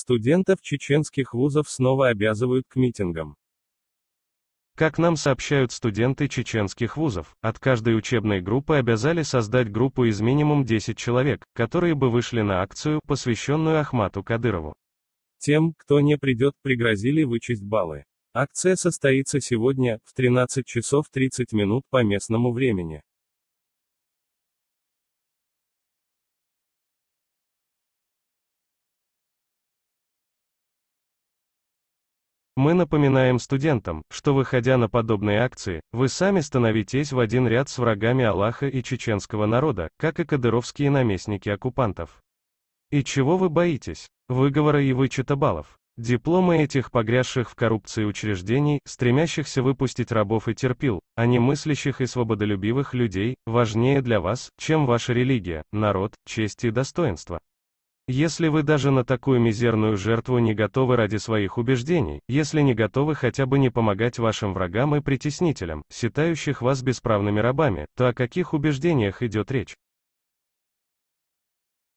Студентов чеченских вузов снова обязывают к митингам. Как нам сообщают студенты чеченских вузов, от каждой учебной группы обязали создать группу из минимум 10 человек, которые бы вышли на акцию, посвященную Ахмату Кадырову. Тем, кто не придет, пригрозили вычесть баллы. Акция состоится сегодня в 13 часов 30 минут по местному времени. Мы напоминаем студентам, что выходя на подобные акции, вы сами становитесь в один ряд с врагами Аллаха и чеченского народа, как и кадыровские наместники оккупантов. И чего вы боитесь? Выговора и вычета баллов. Дипломы этих погрязших в коррупции учреждений, стремящихся выпустить рабов и терпил, а не мыслящих и свободолюбивых людей, важнее для вас, чем ваша религия, народ, честь и достоинство. Если вы даже на такую мизерную жертву не готовы ради своих убеждений, если не готовы хотя бы не помогать вашим врагам и притеснителям, считающих вас бесправными рабами, то о каких убеждениях идет речь?